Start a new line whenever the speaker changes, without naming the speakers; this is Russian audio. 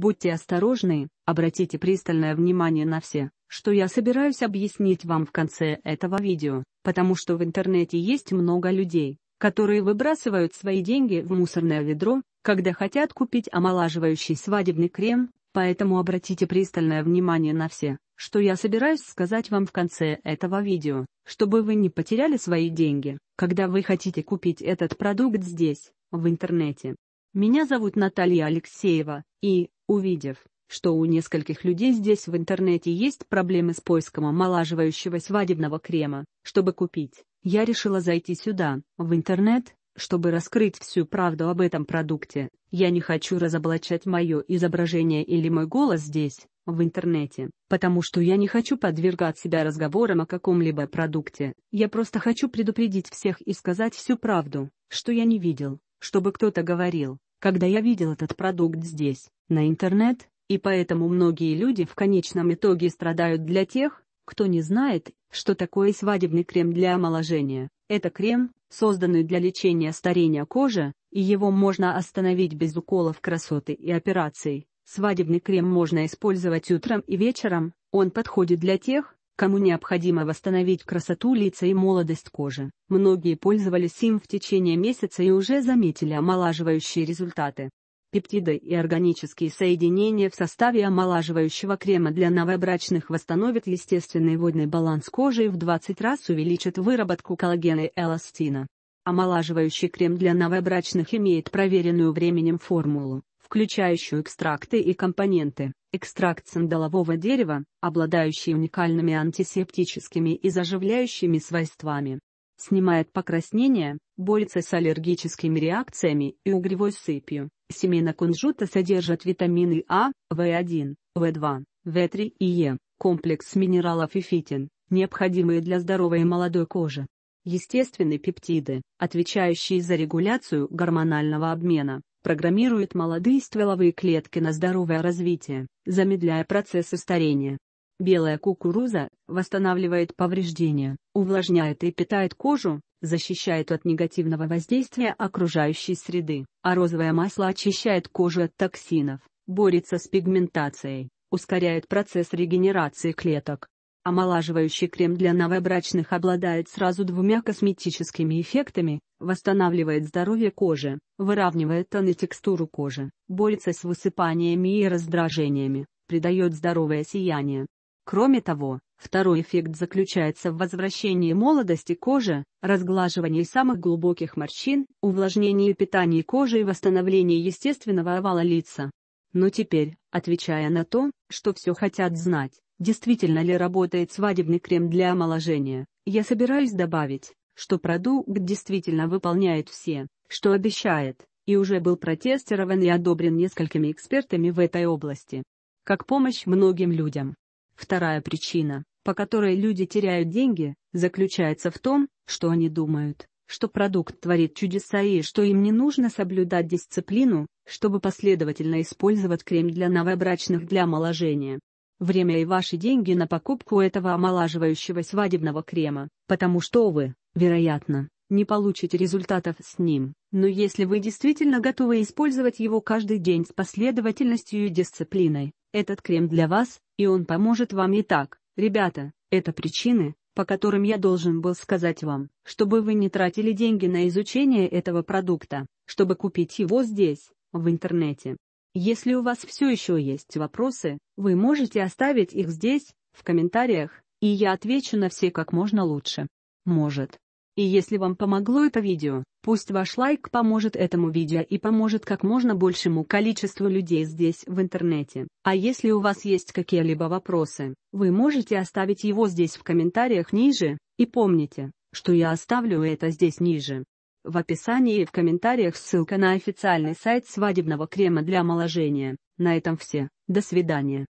Будьте осторожны, обратите пристальное внимание на все, что я собираюсь объяснить вам в конце этого видео, потому что в интернете есть много людей, которые выбрасывают свои деньги в мусорное ведро, когда хотят купить омолаживающий свадебный крем, поэтому обратите пристальное внимание на все, что я собираюсь сказать вам в конце этого видео, чтобы вы не потеряли свои деньги, когда вы хотите купить этот продукт здесь, в интернете. Меня зовут Наталья Алексеева, и, Увидев, что у нескольких людей здесь в интернете есть проблемы с поиском омолаживающего свадебного крема, чтобы купить, я решила зайти сюда, в интернет, чтобы раскрыть всю правду об этом продукте. Я не хочу разоблачать мое изображение или мой голос здесь, в интернете, потому что я не хочу подвергать себя разговорам о каком-либо продукте. Я просто хочу предупредить всех и сказать всю правду, что я не видел, чтобы кто-то говорил, когда я видел этот продукт здесь, на интернет, и поэтому многие люди в конечном итоге страдают для тех, кто не знает, что такое свадебный крем для омоложения. Это крем, созданный для лечения старения кожи, и его можно остановить без уколов красоты и операций. Свадебный крем можно использовать утром и вечером, он подходит для тех, кому необходимо восстановить красоту лица и молодость кожи. Многие пользовались им в течение месяца и уже заметили омолаживающие результаты. Пептиды и органические соединения в составе омолаживающего крема для новобрачных восстановят естественный водный баланс кожи и в 20 раз увеличат выработку коллагена и эластина. Омолаживающий крем для новобрачных имеет проверенную временем формулу включающую экстракты и компоненты. Экстракт сандалового дерева, обладающий уникальными антисептическими и заживляющими свойствами, снимает покраснения, борется с аллергическими реакциями и угревой сыпью. Семена кунжута содержат витамины А, В1, В2, В3 и Е, комплекс минералов и фитин, необходимые для здоровой и молодой кожи. Естественные пептиды, отвечающие за регуляцию гормонального обмена, программирует молодые стволовые клетки на здоровое развитие, замедляя процессы старения. Белая кукуруза восстанавливает повреждения, увлажняет и питает кожу, защищает от негативного воздействия окружающей среды, а розовое масло очищает кожу от токсинов, борется с пигментацией, ускоряет процесс регенерации клеток. Омолаживающий крем для новобрачных обладает сразу двумя косметическими эффектами, восстанавливает здоровье кожи, выравнивает тон и текстуру кожи, борется с высыпаниями и раздражениями, придает здоровое сияние. Кроме того, второй эффект заключается в возвращении молодости кожи, разглаживании самых глубоких морщин, увлажнении и питании кожи и восстановлении естественного овала лица. Но теперь, отвечая на то, что все хотят знать, действительно ли работает свадебный крем для омоложения, я собираюсь добавить, что продукт действительно выполняет все, что обещает, и уже был протестирован и одобрен несколькими экспертами в этой области. Как помощь многим людям. Вторая причина, по которой люди теряют деньги, заключается в том, что они думают, что продукт творит чудеса и что им не нужно соблюдать дисциплину, чтобы последовательно использовать крем для новобрачных для омоложения время и ваши деньги на покупку этого омолаживающего свадебного крема, потому что вы, вероятно, не получите результатов с ним. Но если вы действительно готовы использовать его каждый день с последовательностью и дисциплиной, этот крем для вас, и он поможет вам и так. Ребята, это причины, по которым я должен был сказать вам, чтобы вы не тратили деньги на изучение этого продукта, чтобы купить его здесь, в интернете. Если у вас все еще есть вопросы, вы можете оставить их здесь, в комментариях, и я отвечу на все как можно лучше. Может. И если вам помогло это видео, пусть ваш лайк поможет этому видео и поможет как можно большему количеству людей здесь в интернете. А если у вас есть какие-либо вопросы, вы можете оставить его здесь в комментариях ниже, и помните, что я оставлю это здесь ниже. В описании и в комментариях ссылка на официальный сайт свадебного крема для омоложения. На этом все, до свидания.